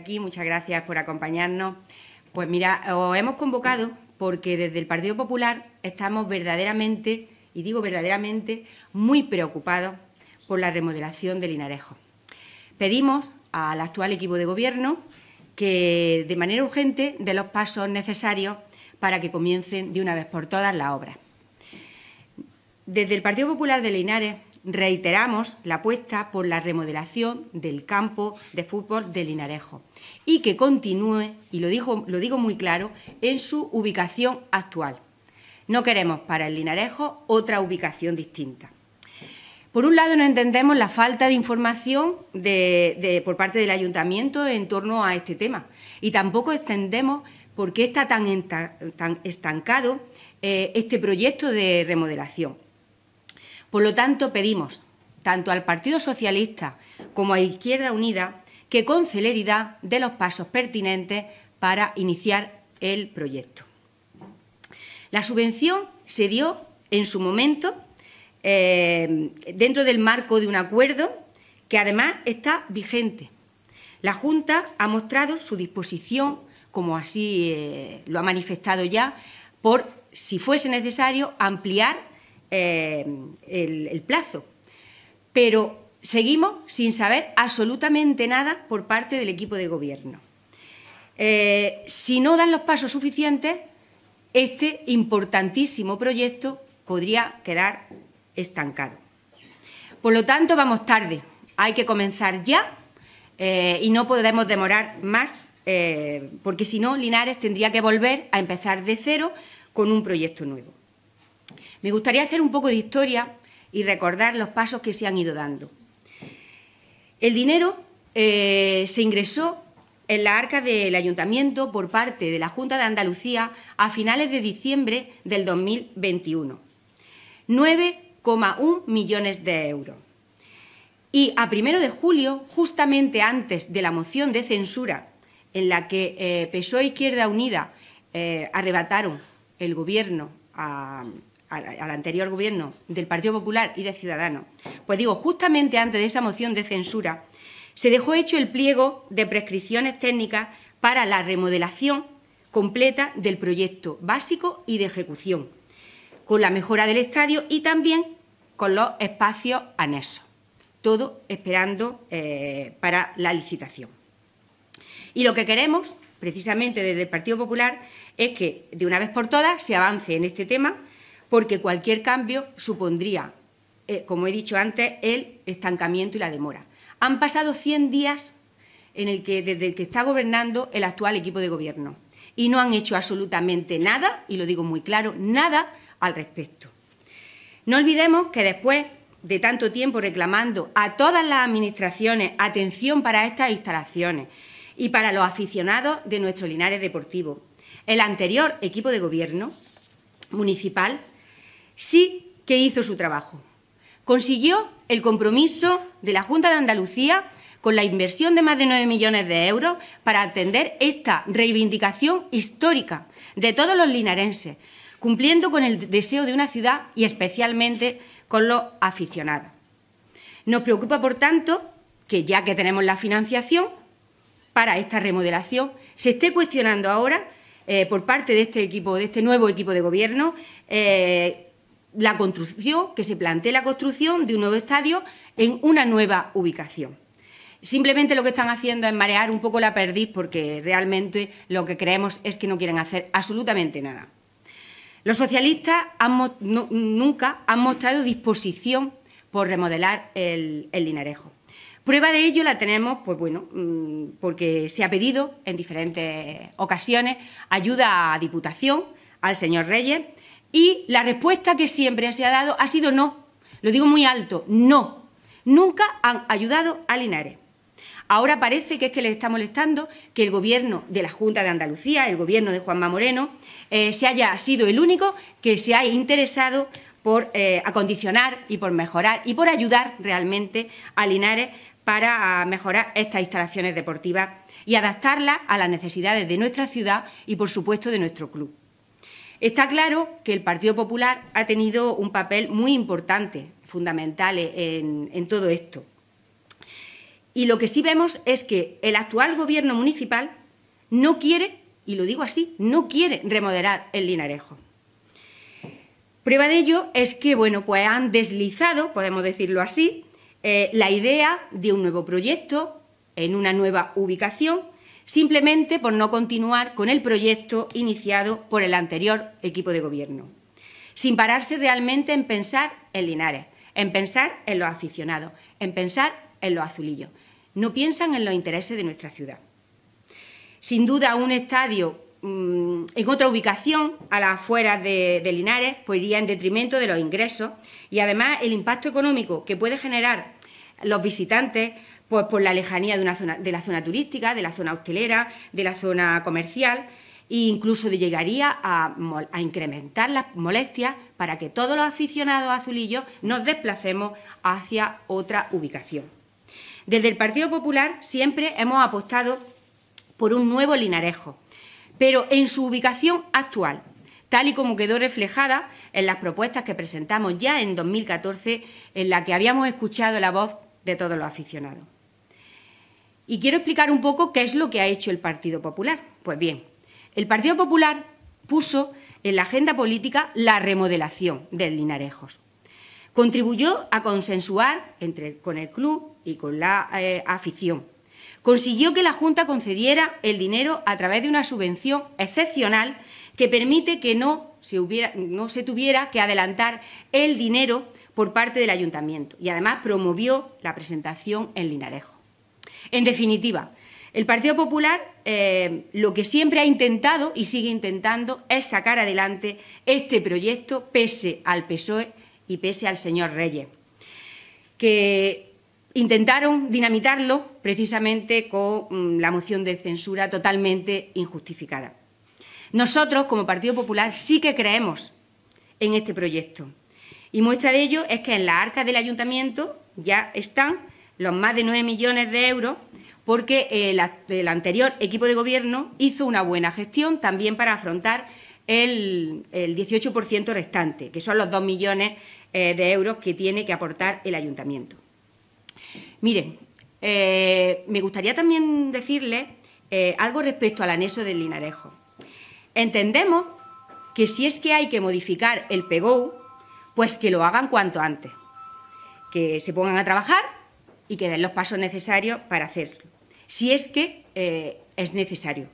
aquí, muchas gracias por acompañarnos. Pues mira, os hemos convocado porque desde el Partido Popular estamos verdaderamente, y digo verdaderamente, muy preocupados por la remodelación de Linarejo. Pedimos al actual equipo de gobierno que de manera urgente dé los pasos necesarios para que comiencen de una vez por todas las obras. Desde el Partido Popular de Linares reiteramos la apuesta por la remodelación del campo de fútbol de Linarejo y que continúe, y lo, digo muy claro, en su ubicación actual. No queremos para el Linarejo otra ubicación distinta. Por un lado, no entendemos la falta de información por parte del ayuntamiento en torno a este tema y tampoco entendemos por qué está tan, estancado eh, este proyecto de remodelación. Por lo tanto, pedimos tanto al Partido Socialista como a Izquierda Unida que con celeridad dé los pasos pertinentes para iniciar el proyecto. La subvención se dio en su momento eh, dentro del marco de un acuerdo que además está vigente. La Junta ha mostrado su disposición, como así eh, lo ha manifestado ya, por, si fuese necesario, ampliar eh, el, plazo. Pero seguimos sin saber absolutamente nada por parte del equipo de gobierno. Eh, si no dan los pasos suficientes, este importantísimo proyecto podría quedar estancado. Por lo tanto, vamos tarde. Hay que comenzar ya eh, y no podemos demorar más, porque si no, Linares tendría que volver a empezar de cero con un proyecto nuevo. Me gustaría hacer un poco de historia y recordar los pasos que se han ido dando. El dinero eh, se ingresó en la arca del ayuntamiento por parte de la Junta de Andalucía a finales de diciembre del 2021. 9,1 millones de euros. Y a primero de julio, justamente antes de la moción de censura en la que eh, PSOE e Izquierda Unida eh, arrebataron el gobierno a, al, anterior gobierno del Partido Popular y de Ciudadanos. Pues digo, justamente antes de esa moción de censura, se dejó hecho el pliego de prescripciones técnicas para la remodelación completa del proyecto básico y de ejecución, con la mejora del estadio y también con los espacios anexos. Todo esperando eh, para la licitación. Y lo que queremos, precisamente desde el Partido Popular, es que de una vez por todas se avance en este tema porque cualquier cambio supondría, eh, como he dicho antes, el estancamiento y la demora. Han pasado 100 días en el que, desde el que está gobernando el actual equipo de gobierno y no han hecho absolutamente nada, y lo digo muy claro, nada al respecto. No olvidemos que después de tanto tiempo reclamando a todas las administraciones atención para estas instalaciones y para los aficionados de nuestro linares deportivo, el anterior equipo de gobierno municipal sí que hizo su trabajo. Consiguió el compromiso de la Junta de Andalucía con la inversión de más de 9 millones de euros para atender esta reivindicación histórica de todos los linarenses, cumpliendo con el deseo de una ciudad y especialmente con los aficionados. Nos preocupa, por tanto, que ya que tenemos la financiación para esta remodelación, se esté cuestionando ahora eh, por parte de este equipo, de este nuevo equipo de gobierno, eh, la construcción, que se plantee la construcción de un nuevo estadio en una nueva ubicación. Simplemente lo que están haciendo es marear un poco la perdiz porque realmente lo que creemos es que no quieren hacer absolutamente nada. Los socialistas nunca han mostrado disposición por remodelar el, el, Linarejo. Prueba de ello la tenemos, pues bueno, mm, porque se ha pedido en diferentes ocasiones ayuda a Diputación, al señor Reyes, y la respuesta que siempre se ha dado ha sido no. Lo digo muy alto, no. Nunca han ayudado a Linares. Ahora parece que es que les está molestando que el gobierno de la Junta de Andalucía, el gobierno de Juanma Moreno, eh, se haya sido el único que se haya interesado por eh, acondicionar y por mejorar y por ayudar realmente a Linares para mejorar estas instalaciones deportivas y adaptarlas a las necesidades de nuestra ciudad y, por supuesto, de nuestro club. Está claro que el Partido Popular ha tenido un papel muy importante, fundamental eh, en, todo esto. Y lo que sí vemos es que el actual gobierno municipal no quiere, y lo digo así, no quiere remodelar el Linarejo. Prueba de ello es que, bueno, pues han deslizado, podemos decirlo así, eh, la idea de un nuevo proyecto en una nueva ubicación simplemente por no continuar con el proyecto iniciado por el anterior equipo de gobierno, sin pararse realmente en pensar en Linares, en pensar en los aficionados, en pensar en los azulillos. No piensan en los intereses de nuestra ciudad. Sin duda, un estadio mm, en otra ubicación, a las afueras de, Linares, podría pues iría en detrimento de los ingresos y, además, el impacto económico que puede generar los visitantes pues, por la lejanía de, una zona, de la zona turística, de la zona hostelera, de la zona comercial e incluso llegaría a, incrementar las molestias para que todos los aficionados azulillos nos desplacemos hacia otra ubicación. Desde el Partido Popular siempre hemos apostado por un nuevo Linarejo, pero en su ubicación actual, tal y como quedó reflejada en las propuestas que presentamos ya en 2014, en la que habíamos escuchado la voz de todos los aficionados. Y quiero explicar un poco qué es lo que ha hecho el Partido Popular. Pues bien, el Partido Popular puso en la agenda política la remodelación del Linarejos. Contribuyó a consensuar entre, con el club y con la eh, afición. Consiguió que la Junta concediera el dinero a través de una subvención excepcional que permite que no no se tuviera que adelantar el dinero por parte del ayuntamiento y además promovió la presentación en Linarejo. En definitiva, el Partido Popular eh, lo que siempre ha intentado y sigue intentando es sacar adelante este proyecto pese al PSOE y pese al señor Reyes, que intentaron dinamitarlo precisamente con mm, la moción de censura totalmente injustificada. Nosotros, como Partido Popular, sí que creemos en este proyecto y muestra de ello es que en la arca del ayuntamiento ya están los más de 9 millones de euros porque eh, el, anterior equipo de gobierno hizo una buena gestión también para afrontar el, 18% restante, que son los 2 millones eh, de euros que tiene que aportar el ayuntamiento. Miren, eh, me gustaría también decirles algo respecto al anexo del Linarejo. Entendemos que si es que hay que modificar el PEGOU, pues que lo hagan cuanto antes, que se pongan a trabajar y que den los pasos necesarios para hacerlo, si es que eh, es necesario.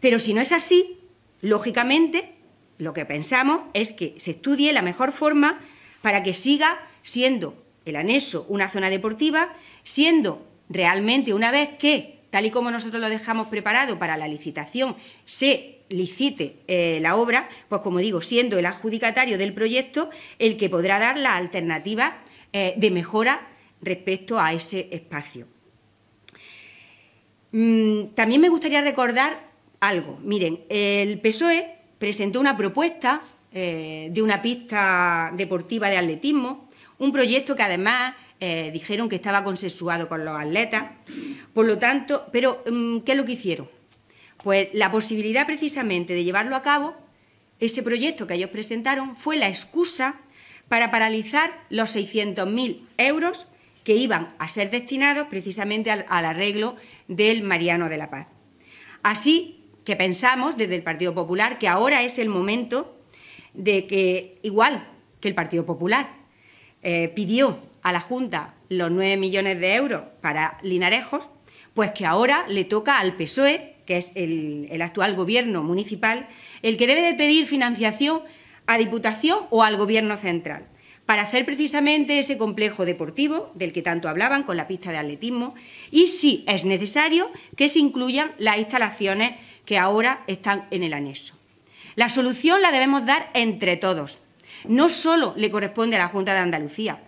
Pero si no es así, lógicamente lo que pensamos es que se estudie la mejor forma para que siga siendo el anexo una zona deportiva, siendo realmente una vez que, tal y como nosotros lo dejamos preparado para la licitación, se licite eh, la obra, pues como digo, siendo el adjudicatario del proyecto el que podrá dar la alternativa eh, de mejora respecto a ese espacio. Mm, también me gustaría recordar algo. Miren, el PSOE presentó una propuesta eh, de una pista deportiva de atletismo, un proyecto que además dijeron que estaba consensuado con los atletas. Por lo tanto, pero mm, ¿qué es lo que hicieron? Pues la posibilidad precisamente de llevarlo a cabo, ese proyecto que ellos presentaron, fue la excusa para paralizar los 600.000 euros que iban a ser destinados precisamente al, arreglo del Mariano de la Paz. Así que pensamos desde el Partido Popular que ahora es el momento de que, igual que el Partido Popular eh, pidió a la Junta los 9 millones de euros para Linarejos, pues que ahora le toca al PSOE que es el, actual gobierno municipal, el que debe de pedir financiación a Diputación o al Gobierno central para hacer precisamente ese complejo deportivo del que tanto hablaban con la pista de atletismo y si es necesario que se incluyan las instalaciones que ahora están en el anexo. La solución la debemos dar entre todos. No solo le corresponde a la Junta de Andalucía.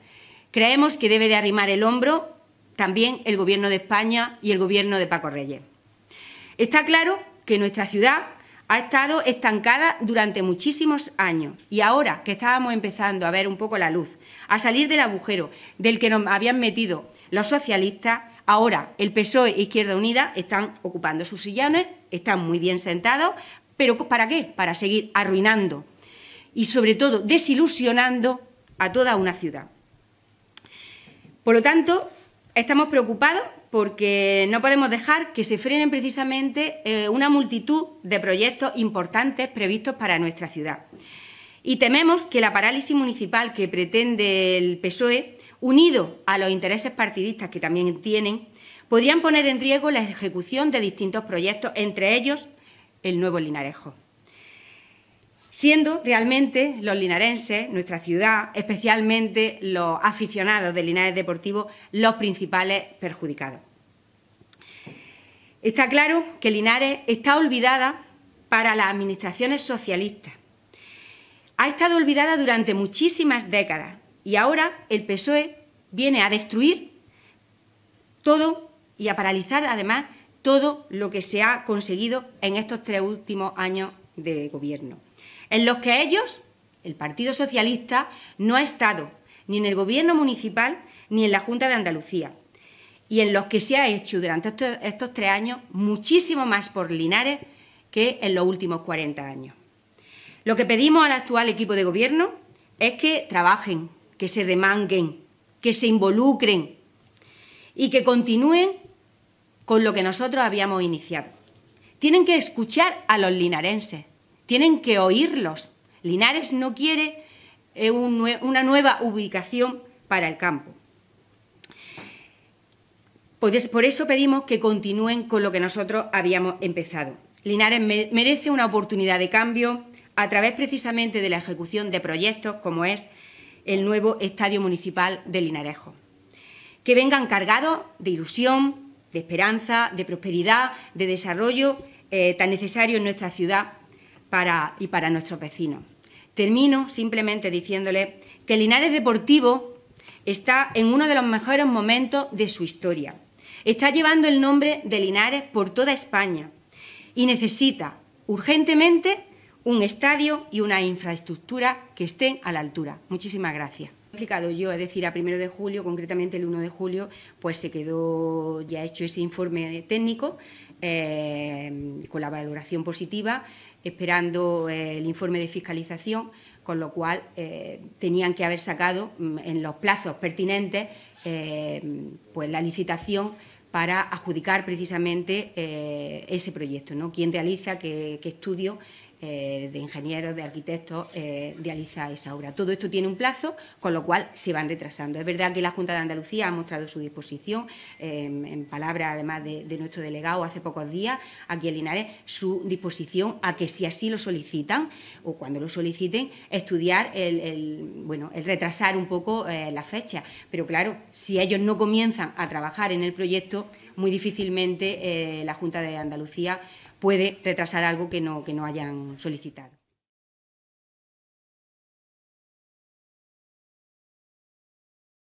Creemos que debe de arrimar el hombro también el Gobierno de España y el Gobierno de Paco Reyes. Está claro que nuestra ciudad ha estado estancada durante muchísimos años y ahora que estábamos empezando a ver un poco la luz, a salir del agujero del que nos habían metido los socialistas, ahora el PSOE e Izquierda Unida están ocupando sus sillones, están muy bien sentados, pero ¿para qué? Para seguir arruinando y sobre todo desilusionando a toda una ciudad. Por lo tanto, estamos preocupados porque no podemos dejar que se frenen precisamente eh, una multitud de proyectos importantes previstos para nuestra ciudad. Y tememos que la parálisis municipal que pretende el PSOE, unido a los intereses partidistas que también tienen, podrían poner en riesgo la ejecución de distintos proyectos, entre ellos el nuevo Linarejo siendo realmente los linarenses, nuestra ciudad, especialmente los aficionados de Linares Deportivo, los principales perjudicados. Está claro que Linares está olvidada para las administraciones socialistas. Ha estado olvidada durante muchísimas décadas y ahora el PSOE viene a destruir todo y a paralizar además todo lo que se ha conseguido en estos tres últimos años de gobierno en los que ellos, el Partido Socialista, no ha estado ni en el Gobierno Municipal ni en la Junta de Andalucía, y en los que se ha hecho durante estos, tres años muchísimo más por Linares que en los últimos 40 años. Lo que pedimos al actual equipo de Gobierno es que trabajen, que se remanguen, que se involucren y que continúen con lo que nosotros habíamos iniciado. Tienen que escuchar a los linarenses, tienen que oírlos. Linares no quiere eh, una nueva ubicación para el campo. Por eso pedimos que continúen con lo que nosotros habíamos empezado. Linares merece una oportunidad de cambio a través precisamente de la ejecución de proyectos como es el nuevo Estadio Municipal de Linarejo. Que vengan cargados de ilusión, de esperanza, de prosperidad, de desarrollo eh, tan necesario en nuestra ciudad para, y para nuestros vecinos. Termino simplemente diciéndole que Linares Deportivo está en uno de los mejores momentos de su historia. Está llevando el nombre de Linares por toda España y necesita urgentemente un estadio y una infraestructura que estén a la altura. Muchísimas gracias. ...he Explicado yo, es decir, a primero de julio, concretamente el 1 de julio, pues se quedó ya hecho ese informe técnico eh, con la valoración positiva esperando eh, el informe de fiscalización, con lo cual eh, tenían que haber sacado mm, en los plazos pertinentes eh, pues la licitación para adjudicar precisamente ese proyecto, ¿no? Quién realiza, qué, qué estudio eh, de ingenieros, de arquitectos eh, de Aliza y Saura. Todo esto tiene un plazo, con lo cual se van retrasando. Es verdad que la Junta de Andalucía ha mostrado su disposición, em, en palabra además de, nuestro delegado hace pocos días, aquí en Linares, su disposición a que si así lo solicitan o cuando lo soliciten, estudiar el, bueno, el retrasar un poco eh, la fecha. Pero claro, si ellos no comienzan a trabajar en el proyecto, muy difícilmente la Junta de Andalucía puede retrasar algo que no, que no hayan solicitado.